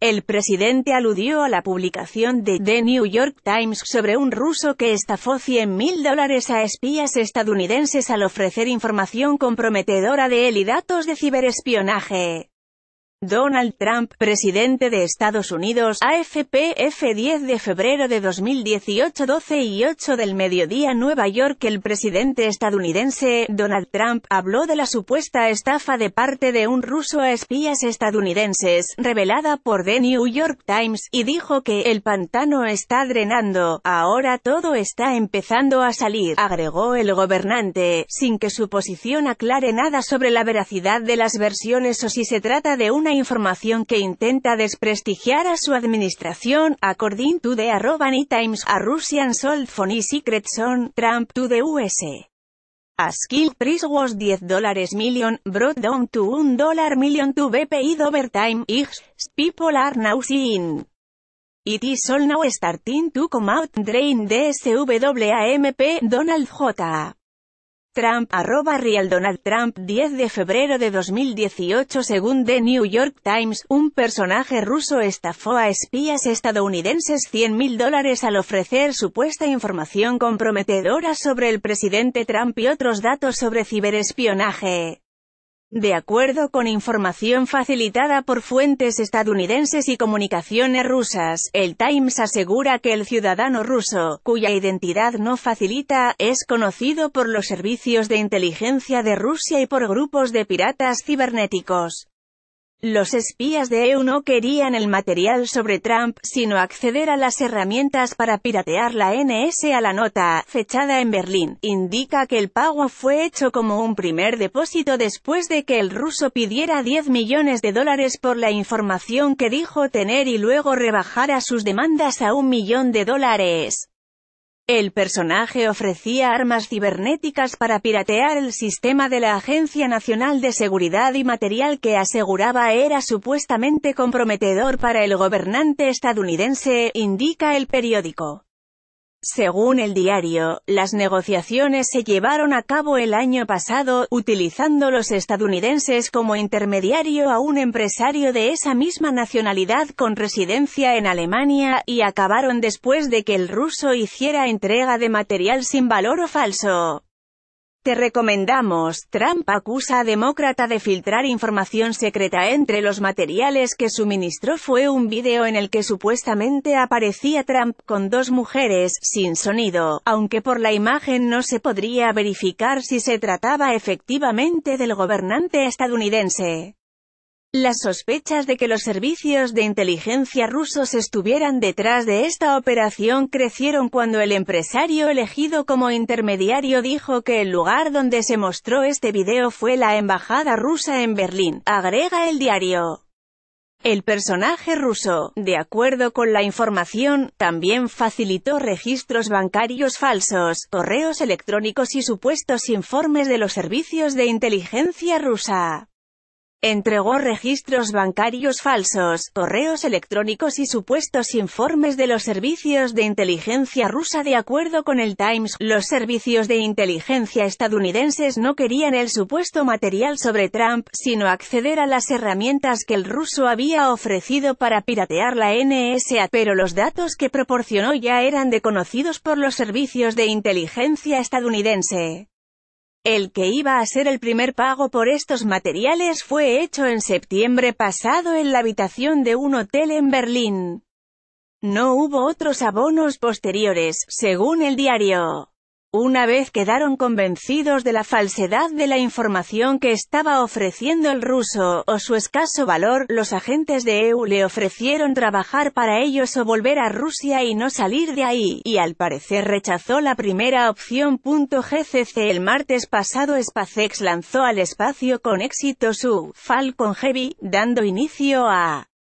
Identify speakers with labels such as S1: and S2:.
S1: El presidente aludió a la publicación de The New York Times sobre un ruso que estafó cien mil dólares a espías estadounidenses al ofrecer información comprometedora de él y datos de ciberespionaje. Donald Trump, presidente de Estados Unidos, AFP, F10 de febrero de 2018 12 y 8 del mediodía Nueva York El presidente estadounidense, Donald Trump, habló de la supuesta estafa de parte de un ruso a espías estadounidenses, revelada por The New York Times, y dijo que el pantano está drenando, ahora todo está empezando a salir, agregó el gobernante, sin que su posición aclare nada sobre la veracidad de las versiones o si se trata de una información que intenta desprestigiar a su administración, according to the arroba times a Russian sold phony secret son Trump to the US. A skill price was 10 million, brought down to 1 million to be paid over time, people are now It is all now starting to come out, drain DSWAMP, Donald J. Trump, arroba Real Donald Trump, 10 de febrero de 2018 Según The New York Times, un personaje ruso estafó a espías estadounidenses 100 mil dólares al ofrecer supuesta información comprometedora sobre el presidente Trump y otros datos sobre ciberespionaje. De acuerdo con información facilitada por fuentes estadounidenses y comunicaciones rusas, el Times asegura que el ciudadano ruso, cuya identidad no facilita, es conocido por los servicios de inteligencia de Rusia y por grupos de piratas cibernéticos. Los espías de EU no querían el material sobre Trump, sino acceder a las herramientas para piratear la NS a La nota, fechada en Berlín, indica que el pago fue hecho como un primer depósito después de que el ruso pidiera 10 millones de dólares por la información que dijo tener y luego rebajara sus demandas a un millón de dólares. El personaje ofrecía armas cibernéticas para piratear el sistema de la Agencia Nacional de Seguridad y material que aseguraba era supuestamente comprometedor para el gobernante estadounidense, indica el periódico. Según el diario, las negociaciones se llevaron a cabo el año pasado, utilizando los estadounidenses como intermediario a un empresario de esa misma nacionalidad con residencia en Alemania, y acabaron después de que el ruso hiciera entrega de material sin valor o falso. Te recomendamos, Trump acusa a demócrata de filtrar información secreta entre los materiales que suministró fue un video en el que supuestamente aparecía Trump con dos mujeres, sin sonido, aunque por la imagen no se podría verificar si se trataba efectivamente del gobernante estadounidense. Las sospechas de que los servicios de inteligencia rusos estuvieran detrás de esta operación crecieron cuando el empresario elegido como intermediario dijo que el lugar donde se mostró este video fue la embajada rusa en Berlín, agrega el diario. El personaje ruso, de acuerdo con la información, también facilitó registros bancarios falsos, correos electrónicos y supuestos informes de los servicios de inteligencia rusa. Entregó registros bancarios falsos, correos electrónicos y supuestos informes de los servicios de inteligencia rusa de acuerdo con el Times. Los servicios de inteligencia estadounidenses no querían el supuesto material sobre Trump, sino acceder a las herramientas que el ruso había ofrecido para piratear la NSA, pero los datos que proporcionó ya eran de conocidos por los servicios de inteligencia estadounidense. El que iba a ser el primer pago por estos materiales fue hecho en septiembre pasado en la habitación de un hotel en Berlín. No hubo otros abonos posteriores, según el diario. Una vez quedaron convencidos de la falsedad de la información que estaba ofreciendo el ruso, o su escaso valor, los agentes de EU le ofrecieron trabajar para ellos o volver a Rusia y no salir de ahí, y al parecer rechazó la primera opción. GCC El martes pasado SpaceX lanzó al espacio con éxito su Falcon Heavy, dando inicio a